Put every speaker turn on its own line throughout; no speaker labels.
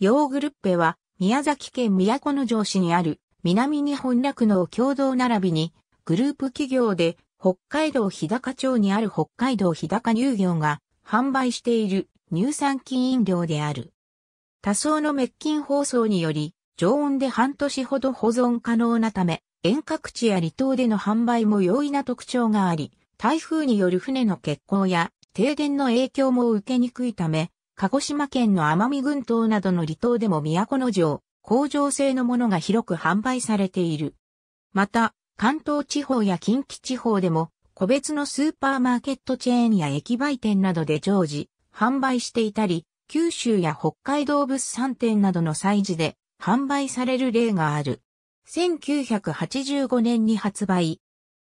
ヨーグルッペは、宮崎県都城市にある、南日本落の共同並びに、グループ企業で、北海道日高町にある北海道日高乳業が、販売している乳酸菌飲料である。多層の滅菌包装により、常温で半年ほど保存可能なため、遠隔地や離島での販売も容易な特徴があり、台風による船の欠航や停電の影響も受けにくいため、鹿児島県の奄美群島などの離島でも都の城、工場製のものが広く販売されている。また、関東地方や近畿地方でも、個別のスーパーマーケットチェーンや駅売店などで常時、販売していたり、九州や北海道物産店などの催事で販売される例がある。1985年に発売。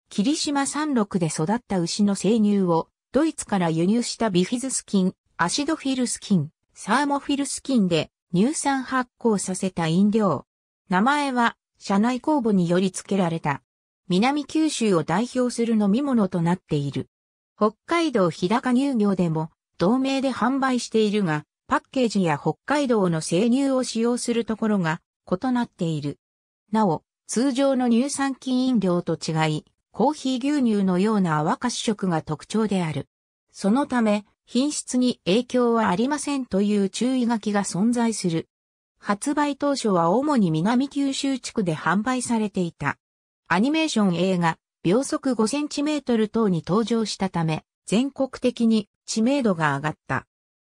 霧島山麓で育った牛の生乳をドイツから輸入したビフィズス菌アシドフィルス菌、サーモフィルス菌で乳酸発酵させた飲料。名前は社内公募により付けられた。南九州を代表する飲み物となっている。北海道日高乳業でも同名で販売しているが、パッケージや北海道の生乳を使用するところが異なっている。なお、通常の乳酸菌飲料と違い、コーヒー牛乳のような泡子色が特徴である。そのため、品質に影響はありませんという注意書きが存在する。発売当初は主に南九州地区で販売されていた。アニメーション映画、秒速5トル等に登場したため、全国的に知名度が上がった。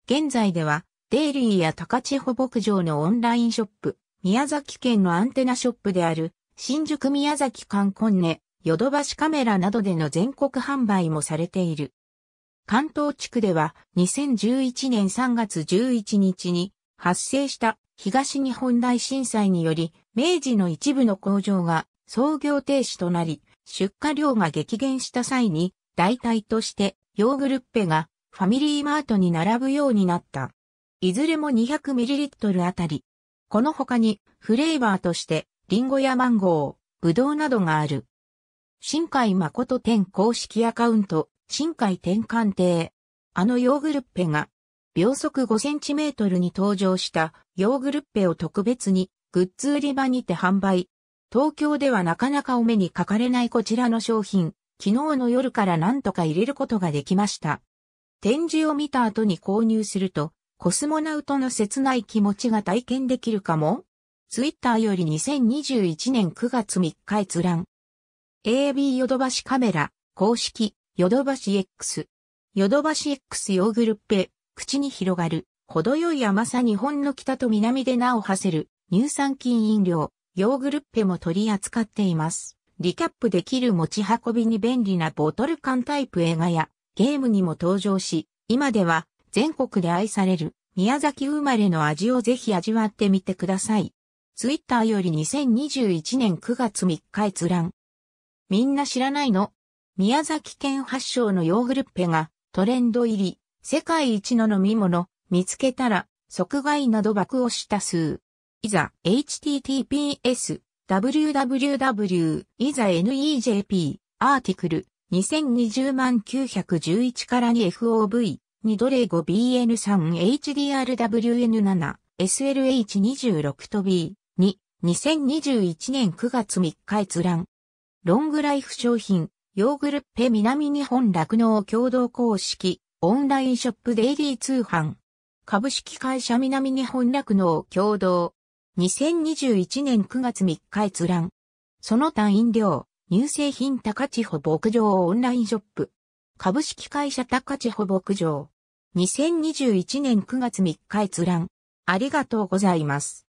現在では、デイリーや高千穂牧場のオンラインショップ、宮崎県のアンテナショップである、新宿宮崎観光根、ヨドバシカメラなどでの全国販売もされている。関東地区では2011年3月11日に発生した東日本大震災により明治の一部の工場が操業停止となり出荷量が激減した際に代替としてヨーグルッペがファミリーマートに並ぶようになった。いずれも 200ml あたり。この他にフレーバーとしてリンゴやマンゴー、ブドウなどがある。新海誠店公式アカウント深海転換艇。あのヨーグルッペが、秒速5センチメートルに登場したヨーグルッペを特別にグッズ売り場にて販売。東京ではなかなかお目にかかれないこちらの商品、昨日の夜から何とか入れることができました。展示を見た後に購入すると、コスモナウトの切ない気持ちが体験できるかもツイッターより2021年9月3日閲覧。AB ヨドバシカメラ、公式。ヨドバシ X。ヨドバシ X ヨーグルッペ、口に広がる、程よい甘さ日本の北と南で名を馳せる、乳酸菌飲料、ヨーグルッペも取り扱っています。リキャップできる持ち運びに便利なボトル缶タイプ映画やゲームにも登場し、今では全国で愛される宮崎生まれの味をぜひ味わってみてください。ツイッターより2021年9月3日閲覧。みんな知らないの宮崎県発祥のヨーグルッペがトレンド入り、世界一の飲み物、見つけたら、即買いなど爆をした数。いざ、https, www, いざ nejp, アーティクル、2020万911から 2FOV、2ドレゴ BN3HDRWN7、SLH26 と B、2、2021年9月3日閲覧。ロングライフ商品、ヨーグルッペ南日本落農共同公式オンラインショップデイリー通販株式会社南日本落農共同2021年9月3日閲覧その他飲料乳製品高千穂牧場オンラインショップ株式会社高千穂牧場2021年9月3日閲覧ありがとうございます。